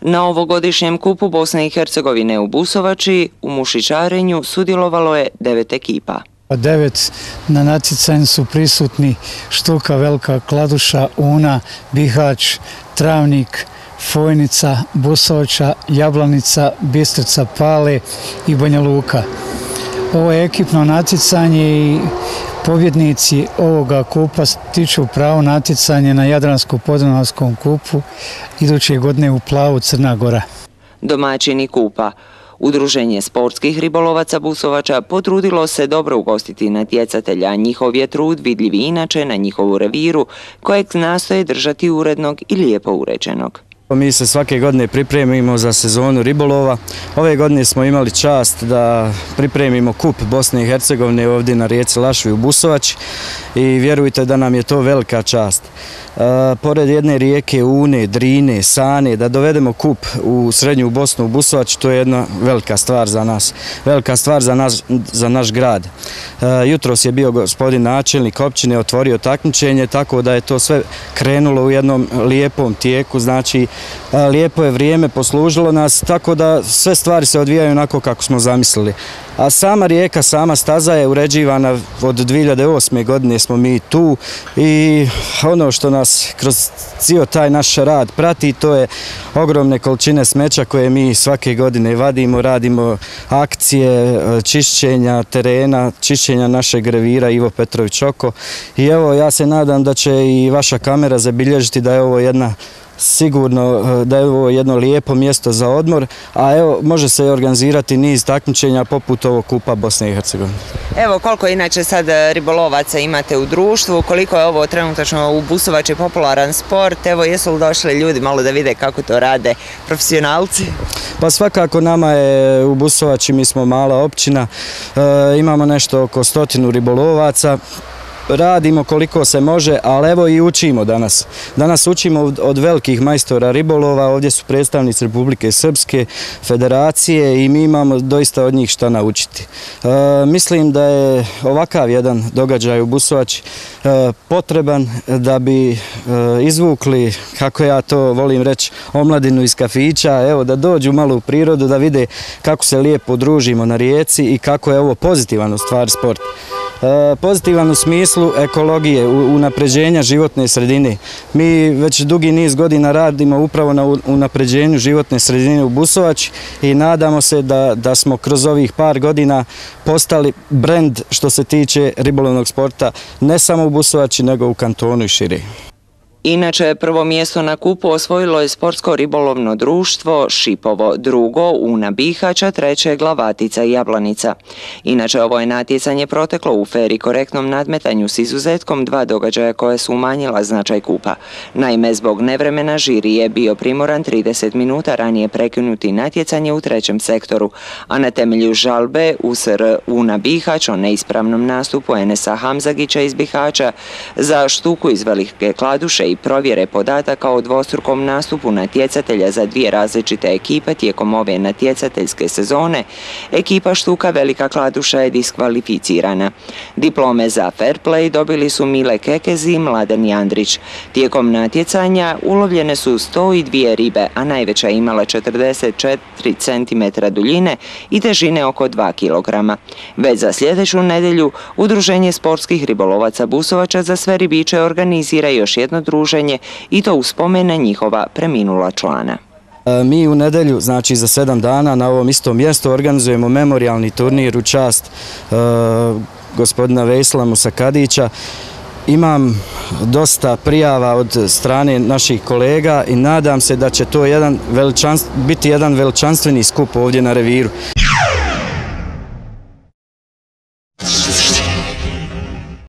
Na ovogodišnjem kupu Bosne i Hercegovine u Busovači u Mušićarenju sudjelovalo je devet ekipa. Pa devet na naticanju su prisutni Štuka, Velika, Kladuša, Una, Bihać, Travnik, Fojnica, Busovača, Jablanica, Bistrca, Pale i Banja Luka. Hvala ovo je ekipno naticanje i pobjednici ovoga kupa stiču pravo naticanje na Jadransko-Podrinovskom kupu iduće godine u Plavu Crna Gora. Domaćini kupa. Udruženje sportskih ribolovaca Busovača potrudilo se dobro ugostiti na djecatelja. Njihov je trud vidljivi inače na njihovu reviru kojeg nastoje držati urednog i lijepo uređenog. Pa mi se svake godine pripremimo za sezonu ribolova. Ove godine smo imali čast da pripremimo kup Bosne i Hercegovine ovdje na rijeci Lašvi u Busovać i vjerujte da nam je to velika čast. E, pored jedne rijeke Une, Drine, Sane, da dovedemo kup u srednju Bosnu u Busovać, to je jedna velika stvar za nas, velika stvar za naš grad. E, jutros je bio gospodin načelnik općine, otvorio takmičenje, tako da je to sve krenulo u jednom lijepom tijeku, znači lijepo je vrijeme poslužilo nas, tako da sve stvari se odvijaju onako kako smo zamislili. A sama rijeka, sama staza je uređivana od 2008. godine smo mi tu i ono što nas kroz cijel taj naš rad prati to je ogromne količine smeća koje mi svake godine vadimo, radimo akcije e, čišćenja terena, čišćenja našeg revira Ivo Petrović Oko i evo ja se nadam da će i vaša kamera zabilježiti da je ovo jedna sigurno eh, da je ovo jedno lijepo mjesto za odmor, a evo može se organizirati niz takmičenja poput ovog kupa Bosne i Hercegovine. Evo koliko inače sad eh, ribolovaca imate u društvu, koliko je ovo trenutno u busovači popularan sport, evo jesu li došli ljudi malo da vide kako to rade profesionalci? Pa svakako nama je u Busovači, mi smo mala općina, eh, imamo nešto oko stotinu ribolovaca, radimo koliko se može, ali evo i učimo danas. Danas učimo od velikih majstora ribolova, ovdje su predstavnici Republike Srpske federacije i mi imamo doista od njih šta naučiti. E, mislim da je ovakav jedan događaj u Busovači e, potreban da bi e, izvukli, kako ja to volim reći, omladinu iz kafića, evo da dođu malo u prirodu, da vide kako se lijepo družimo na rijeci i kako je ovo pozitivan u stvari sporta. E, pozitivan u smislu ekologije, unapređenja životne sredine. Mi već dugi niz godina radimo upravo na unapređenju životne sredine u Busovać i nadamo se da smo kroz ovih par godina postali brend što se tiče ribolovnog sporta ne samo u Busovaći nego u kantonu i širiji. Inače, prvo mjesto na kupu osvojilo je sportsko ribolovno društvo Šipovo, drugo Una Bihaća, treće Glavatica i Jablanica. Inače, ovo je natjecanje proteklo u feri korektnom nadmetanju s izuzetkom dva događaja koje su umanjila značaj kupa. Naime, zbog nevremena žiri je bio primoran 30 minuta ranije prekinuti natjecanje u trećem sektoru, a na temelju žalbe USR Una Bihać o neispravnom nastupu NSA Hamzagića iz Bihaća za štuku iz velike kladuše i provjere podataka o dvostrukom nastupu natjecatelja za dvije različite ekipe tijekom ove natjecateljske sezone, ekipa Štuka Velika Kladuša je diskvalificirana. Diplome za fair play dobili su Mile Kekez i Mladen Jandrić. Tijekom natjecanja ulovljene su 102 ribe, a najveća je imala 44 cm duljine i težine oko 2 kg. Već za sljedeću nedelju Udruženje sportskih ribolovaca Busovača za sve ribiče organizira još jedno druženje druženje i to uspomene njihova preminula člana. E, mi u nedelju, znači za sedam dana, na ovom istom mjestu organizujemo memorialni turnir u čast e, gospodina Vesla Musakadića. Imam dosta prijava od strane naših kolega i nadam se da će to biti jedan veličanstveni skup ovdje na reviru. Muzika